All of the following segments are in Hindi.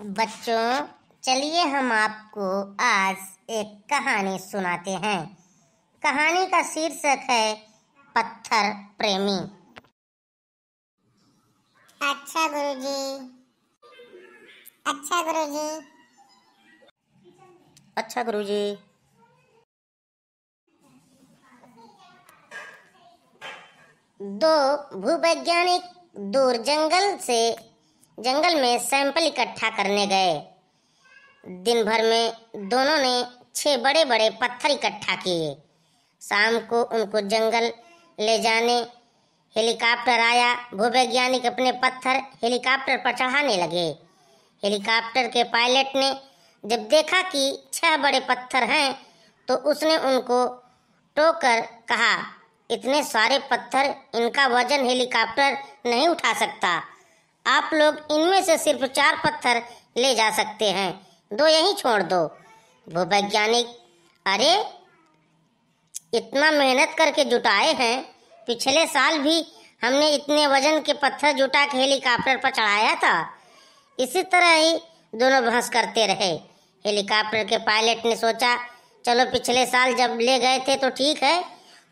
बच्चों चलिए हम आपको आज एक कहानी सुनाते हैं कहानी का शीर्षक है पत्थर प्रेमी अच्छा गुरुजी अच्छा गुरुजी अच्छा गुरुजी दो भूवैज्ञानिक दूर जंगल से जंगल में सैंपल इकट्ठा करने गए दिन भर में दोनों ने छह बड़े बड़े पत्थर इकट्ठा किए शाम को उनको जंगल ले जाने हेलीकॉप्टर आया भूवैज्ञानिक अपने पत्थर हेलीकॉप्टर पर चढ़ाने लगे हेलीकॉप्टर के पायलट ने जब देखा कि छह बड़े पत्थर हैं तो उसने उनको टोकर कहा इतने सारे पत्थर इनका वजन हेलीकॉप्टर नहीं उठा सकता आप लोग इनमें से सिर्फ चार पत्थर ले जा सकते हैं दो यहीं छोड़ दो वो वैज्ञानिक अरे इतना मेहनत करके जुटाए हैं पिछले साल भी हमने इतने वजन के पत्थर जुटा के हेलीकॉप्टर पर चढ़ाया था इसी तरह ही दोनों बहस करते रहे हेलीकॉप्टर के पायलट ने सोचा चलो पिछले साल जब ले गए थे तो ठीक है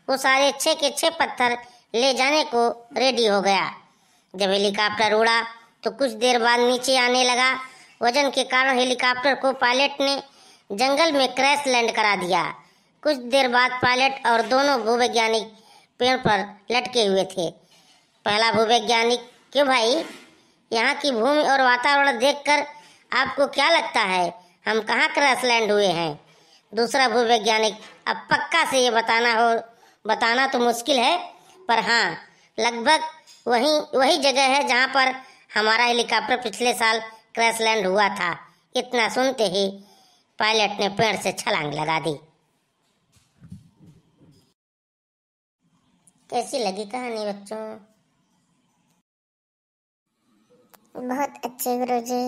वो सारे अच्छे के अच्छे पत्थर ले जाने को रेडी हो गया जब हेलीकॉप्टर उड़ा तो कुछ देर बाद नीचे आने लगा वजन के कारण हेलीकॉप्टर को पायलट ने जंगल में क्रैश लैंड करा दिया कुछ देर बाद पायलट और दोनों भूवैज्ञानिक पेड़ पर लटके हुए थे पहला भूवैज्ञानिक क्यों भाई यहाँ की भूमि और वातावरण देखकर आपको क्या लगता है हम कहाँ क्रैश लैंड हुए हैं दूसरा भूवैज्ञानिक अब पक्का से ये बताना हो बताना तो मुश्किल है पर हाँ लगभग वही वही जगह है जहाँ पर हमारा हेलीकॉप्टर पिछले साल क्रैश लैंड हुआ था इतना सुनते ही पायलट ने पेड़ से छलांग लगा दी कैसी लगी कहानी बच्चों बहुत अच्छे गुरु जी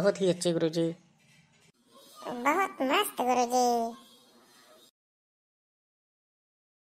बहुत ही अच्छे गुरु जी बहुत मस्त